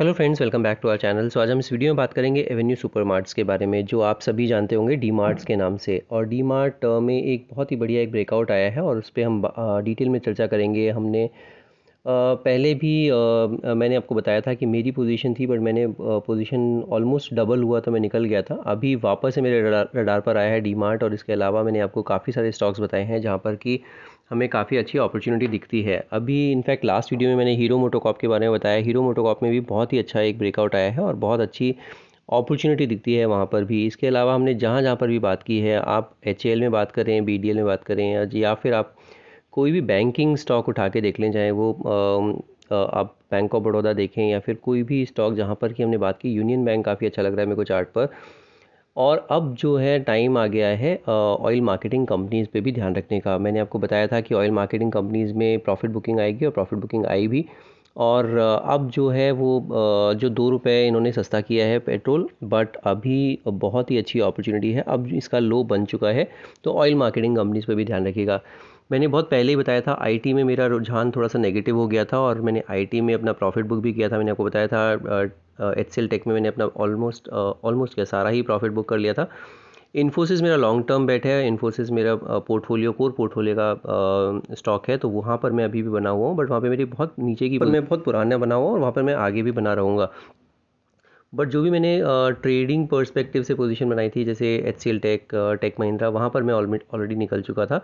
hello friends welcome back to our channel so आज हम इस वीडियो में बात करेंगे एवेन्यू सुपरमार्ट्स के बारे में जो आप सभी जानते होंगे डी मार्ट्स के नाम से और डी मार्ट में एक बहुत ही बढ़िया एक ब्रेकआउट आया है और उस पर हम डिटेल में चर्चा करेंगे हमने पहले भी मैंने आपको बताया था कि मेरी पोजीशन थी बट मैंने पोजीशन ऑलमोस्ट डबल हुआ तो मैं निकल गया था अभी वापस से मेरे रडार, रडार पर आया है डी और इसके अलावा मैंने आपको काफ़ी सारे स्टॉक्स बताए हैं जहाँ पर कि हमें काफ़ी अच्छी अपॉर्चुनिटी दिखती है अभी इनफैक्ट लास्ट वीडियो में मैंने हीरो मोटोकॉप के बारे में बताया हीरो मोटोकॉप में भी बहुत ही अच्छा एक ब्रेकआउट आया है और बहुत अच्छी अपॉर्चुनिटी दिखती है वहाँ पर भी इसके अलावा हमने जहाँ जहाँ पर भी बात की है आप एच में बात करें बी में बात करें या फिर आप कोई भी बैंकिंग स्टॉक उठा के देख लें चाहे वो आप बैंक ऑफ बड़ौदा देखें या फिर कोई भी स्टॉक जहाँ पर कि हमने बात की यूनियन बैंक काफ़ी अच्छा लग रहा है मेरे को चार्ट पर और अब जो है टाइम आ गया है ऑयल मार्केटिंग कंपनीज़ पे भी ध्यान रखने का मैंने आपको बताया था कि ऑयल मार्केटिंग कंपनीज़ में प्रॉफिट बुकिंग आएगी और प्रॉफिट बुकिंग आई भी और अब जो है वो जो दो रुपये इन्होंने सस्ता किया है पेट्रोल बट अभी बहुत ही अच्छी अपॉर्चुनिटी है अब इसका लो बन चुका है तो ऑयल मार्केटिंग कंपनीज़ पर भी ध्यान रखिएगा मैंने बहुत पहले ही बताया था आईटी में मेरा रुझान थोड़ा सा नेगेटिव हो गया था और मैंने आईटी में अपना प्रॉफिट बुक भी किया था मैंने आपको बताया था एच टेक में मैंने अपना ऑलमोस्ट ऑलमोस्ट क्या सारा ही प्रॉफिट बुक कर लिया था इन्फोसिस मेरा लॉन्ग टर्म बैठे है इन्फोसिस मेरा पोर्टफोलियो कोर पोर्टफोलियो का स्टॉक है तो वहाँ पर मैं अभी भी बना हुआ हूँ बट वहाँ पर मेरी बहुत नीचे की पर मैं बहुत पुराना बना हुआ और वहाँ पर मैं आगे भी बना रहूँगा बट जो भी मैंने ट्रेडिंग पर्सपेक्टिव से पोजीशन बनाई थी जैसे H C L tech tech Mahindra वहाँ पर मैं ऑलरेडी निकल चुका था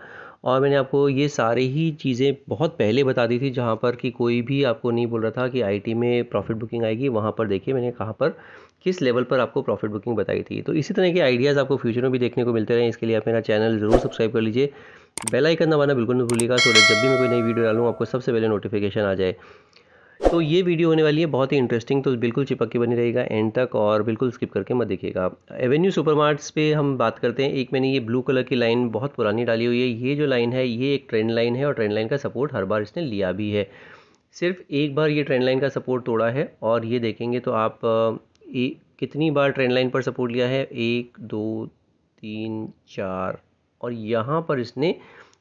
और मैंने आपको ये सारी ही चीज़ें बहुत पहले बता दी थी जहाँ पर कि कोई भी आपको नहीं बोल रहा था कि आई में प्रॉफिट बुकिंग आएगी वहाँ पर देखिए मैंने कहाँ पर किस लेवल पर आपको प्रॉफिट बुकिंग बताई थी तो इसी तरह के आइडियाज़ आपको फ्यूचर में भी देखने को मिलते रहे इसके लिए आप मेरा चैनल ज़रूर सब्सक्राइब कर लीजिए बेल आइकन दबाना बिल्कुल नहीं भूलिएगा तो जब भी मैं कोई नई वीडियो डालूँ आपको सबसे पहले नोटिफिकेशन आ जाए तो ये वीडियो होने वाली है बहुत ही इंटरेस्टिंग तो बिल्कुल चिपक के बनी रहेगा एंड तक और बिल्कुल स्किप करके मत देखिएगा एवेन्यू सुपर पे हम बात करते हैं एक मैंने ये ब्लू कलर की लाइन बहुत पुरानी डाली हुई है ये जो लाइन है ये एक ट्रेंड लाइन है और ट्रेंड लाइन का सपोर्ट हर बार इसने लिया भी है सिर्फ एक बार ये ट्रेंड लाइन का सपोर्ट तोड़ा है और ये देखेंगे तो आप ए, कितनी बार ट्रेंड लाइन पर सपोर्ट लिया है एक दो तीन चार और यहाँ पर इसने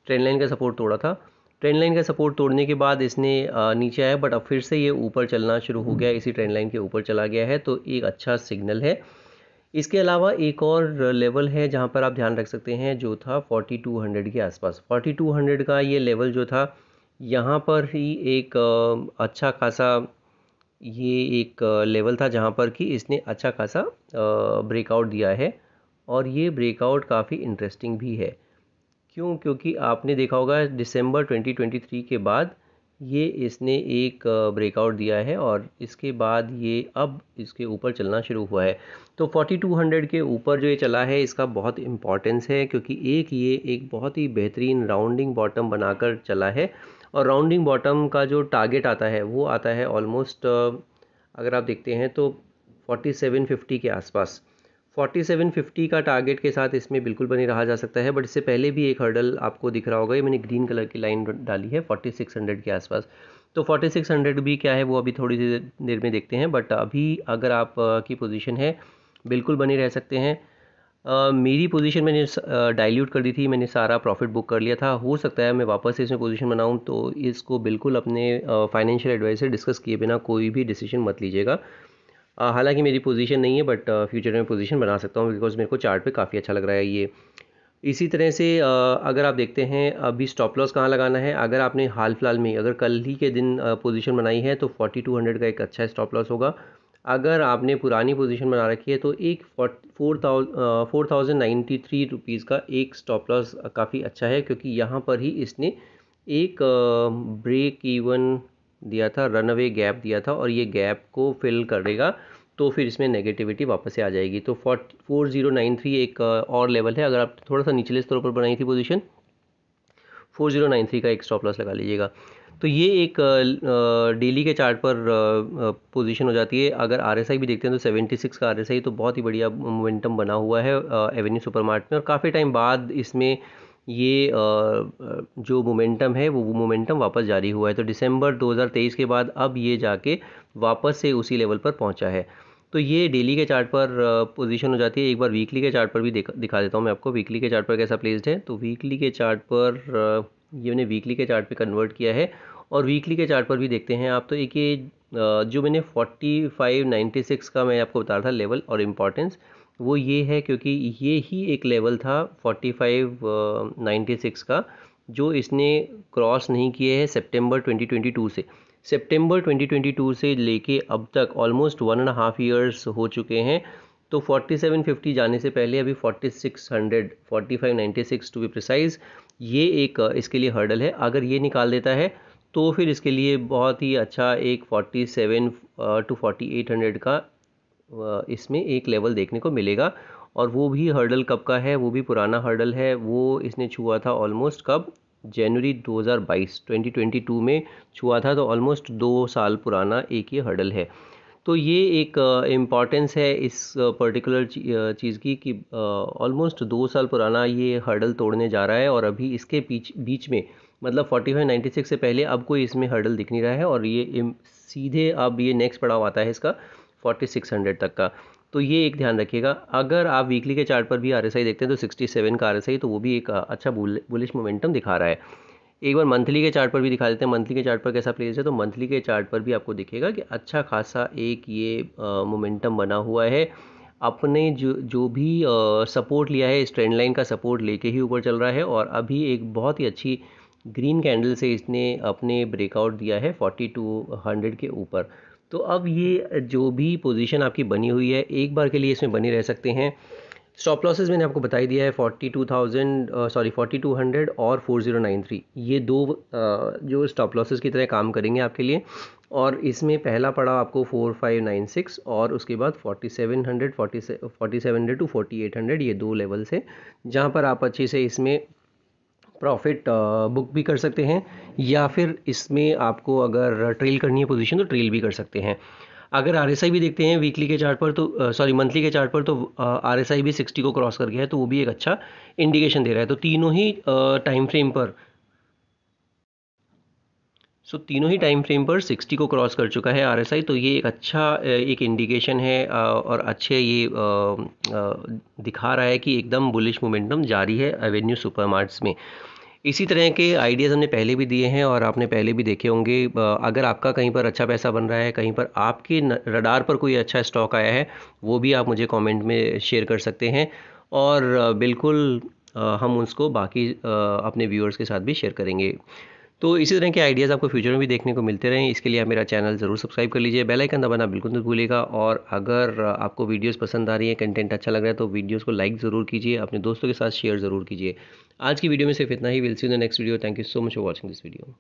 ट्रेंड लाइन का सपोर्ट तोड़ा था ट्रेंड लाइन का सपोर्ट तोड़ने के बाद इसने नीचे आया बट अब फिर से ये ऊपर चलना शुरू हो गया इसी ट्रेंड लाइन के ऊपर चला गया है तो एक अच्छा सिग्नल है इसके अलावा एक और लेवल है जहाँ पर आप ध्यान रख सकते हैं जो था 4200 के आसपास 4200 का ये लेवल जो था यहाँ पर ही एक अच्छा खासा ये एक लेवल था जहाँ पर कि इसने अच्छा खासा ब्रेकआउट दिया है और ये ब्रेकआउट काफ़ी इंटरेस्टिंग भी है क्यों क्योंकि आपने देखा होगा दिसंबर 2023 के बाद ये इसने एक ब्रेकआउट दिया है और इसके बाद ये अब इसके ऊपर चलना शुरू हुआ है तो 4200 के ऊपर जो ये चला है इसका बहुत इम्पॉर्टेंस है क्योंकि एक ये एक बहुत ही बेहतरीन राउंडिंग बॉटम बनाकर चला है और राउंडिंग बॉटम का जो टारगेट आता है वो आता है ऑलमोस्ट अगर आप देखते हैं तो 4750 के आसपास फोर्टी सेवन फिफ्टी का टारगेट के साथ इसमें बिल्कुल बनी रहा जा सकता है बट इससे पहले भी एक हर्डल आपको दिख रहा होगा ये मैंने ग्रीन कलर की लाइन डाली है फोर्टी सिक्स हंड्रेड के आसपास तो फोर्टी सिक्स हंड्रेड भी क्या है वो अभी थोड़ी देर में देखते हैं बट अभी अगर आप की पोजीशन है बिल्कुल बनी रह सकते हैं मेरी पोजीशन मैंने डाइल्यूट कर दी थी मैंने सारा प्रॉफिट बुक कर लिया था हो सकता है मैं वापस से इसमें पोजीशन बनाऊँ तो इसको बिल्कुल अपने फाइनेंशियल uh, डिस्कस किए बिना कोई भी डिसीजन मत लीजिएगा हालांकि मेरी पोजीशन नहीं है बट फ्यूचर में पोजीशन बना सकता हूँ बिकॉज मेरे को चार्ट पे काफ़ी अच्छा लग रहा है ये इसी तरह से अगर आप देखते हैं अभी स्टॉप लॉस कहाँ लगाना है अगर आपने हाल फिलहाल में अगर कल ही के दिन पोजीशन बनाई है तो 4200 का एक अच्छा स्टॉप लॉस होगा अगर आपने पुरानी पोजीशन बना रखी है तो एक four four thousand ninety three rupees का एक स्टॉप लॉस काफ़ी अच्छा है क्योंकि यहाँ पर ही इसने एक ब्रेक इवन दिया था रन अवे गैप दिया था और ये गैप को फिल करेगा तो फिर इसमें नेगेटिविटी वापस से आ जाएगी तो four four zero nine three एक और लेवल है अगर आप थोड़ा सा निचले स्तर पर बनाई थी position four zero nine three का एक स्टॉप लॉस लगा लीजिएगा तो ये एक डेली के चार्ट पर पोजीशन हो जाती है अगर आरएसआई भी देखते हैं तो 76 का आरएसआई तो बहुत ही बढ़िया मोमेंटम बना हुआ है एवेन्यू सुपरमार्ट में और काफ़ी टाइम बाद इसमें ये जो मोमेंटम है वो मोमेंटम वापस जारी हुआ है तो दिसंबर 2023 के बाद अब ये जाके वापस से उसी लेवल पर पहुंचा है तो ये डेली के चार्ट पर पोजीशन हो जाती है एक बार वीकली के चार्ट पर भी दिखा देता हूँ मैं आपको वीकली के चार्ट पर कैसा प्लेस्ड है तो वीकली के चार्ट पर ये मैंने वीकली के चार्ट पे कन्वर्ट किया है और वीकली के चार्ट पर भी देखते हैं आप तो एक ये जो मैंने फोर्टी फाइव नाइन्टी सिक्स का मैं आपको बता रहा था लेवल और इम्पॉर्टेंस वो ये है क्योंकि ये ही एक लेवल था फोर्टी फाइव नाइन्टी सिक्स का जो इसने क्रॉस नहीं किए है सितंबर 2022 से सितंबर 2022 से लेके अब तक almost one and half years हो चुके हैं तो 4750 जाने से पहले अभी 4600 4596 टू बी प्रिसाइज ये एक इसके लिए हर्डल है अगर ये निकाल देता है तो फिर इसके लिए बहुत ही अच्छा एक 47 टू 4800 का इसमें एक लेवल देखने को मिलेगा और वो भी हर्डल कब का है वो भी पुराना हर्डल है वो इसने छुआ था ऑलमोस्ट कब जनवरी 2022 2022 में छुआ था तो ऑलमोस्ट दो साल पुराना एक ये हर्डल है तो ये एक इम्पॉर्टेंस है इस पर्टिकुलर चीज़ की कि ऑलमोस्ट दो साल पुराना ये हर्डल तोड़ने जा रहा है और अभी इसके बीच बीच में मतलब फोर्टी फाइव नाइन्टी सिक्स से पहले अब कोई इसमें हर्डल दिख नहीं रहा है और ये सीधे अब ये नेक्स्ट पड़ाव आता है इसका 4600 तक का तो ये एक ध्यान रखिएगा अगर आप वीकली के चार्ट पर भी आर देखते हैं तो 67 का आर तो वो भी एक अच्छा बुलिश मोमेंटम दिखा रहा है एक बार मंथली के चार्ट पर भी दिखा देते हैं मंथली के चार्ट पर कैसा प्लेस है तो मंथली के चार्ट पर भी आपको दिखेगा कि अच्छा खासा एक ये मोमेंटम बना हुआ है अपने जो जो भी सपोर्ट लिया है इस ट्रेंड लाइन का सपोर्ट लेके ही ऊपर चल रहा है और अभी एक बहुत ही अच्छी ग्रीन कैंडल से इसने अपने ब्रेकआउट दिया है हंड्रेड के ऊपर तो अब ये जो भी पोजीशन आपकी बनी हुई है एक बार के लिए इसमें बनी रह सकते हैं स्टॉप लॉसेज मैंने आपको बताई दिया है forty two thousand sorry forty two hundred और फोर ज़ीरो नाइन थ्री ये दो uh, जो स्टॉप लॉसेज की तरह काम करेंगे आपके लिए और इसमें पहला पड़ा आपको फोर फाइव नाइन सिक्स और उसके बाद 4700 seven hundred forty forty seven hundred to forty eight hundred ये दो लेवल से जहाँ पर आप अच्छे से इसमें प्रॉफिट बुक uh, भी कर सकते हैं या फिर इसमें आपको अगर ट्रेल uh, करनी है पोजीशन तो ट्रेल भी कर सकते हैं अगर आर भी देखते हैं वीकली के चार्ट पर तो सॉरी uh, मंथली के चार्ट पर तो आर एस आई भी सिक्सटी को क्रॉस कर गया है तो वो भी एक अच्छा इंडिकेशन दे रहा है तो तीनों ही टाइम फ्रेम पर सो so, तीनों ही टाइम फ्रेम पर 60 को क्रॉस कर चुका है आरएसआई तो ये एक अच्छा एक इंडिकेशन है और अच्छे ये दिखा रहा है कि एकदम बुलिश मोमेंटम जारी है एवेन्यू सुपरमार्ट्स में इसी तरह के आइडियाज़ हमने पहले भी दिए हैं और आपने पहले भी देखे होंगे अगर आपका कहीं पर अच्छा पैसा बन रहा है कहीं पर आपके रडार पर कोई अच्छा स्टॉक आया है वो भी आप मुझे कमेंट में शेयर कर सकते हैं और बिल्कुल हम उसको बाकी अपने व्यूअर्स के साथ भी शेयर करेंगे तो इसी तरह के आइडियाज़ आपको फ्यूचर में भी देखने को मिलते रहें इसके लिए आप मेरा चैनल ज़रूर सब्सक्राइब कर लीजिए बेल आइकन दबाना बिल्कुल नहीं भूलिएगा और अगर आपको वीडियोस पसंद आ रही है कंटेंट अच्छा लग रहा है तो वीडियोस को लाइक ज़रूर कीजिए अपने दोस्तों के साथ शेयर ज़रूर कीजिए आज की वीडियो में सिर्फ इतना ही will see the next video thank you so much for watching this video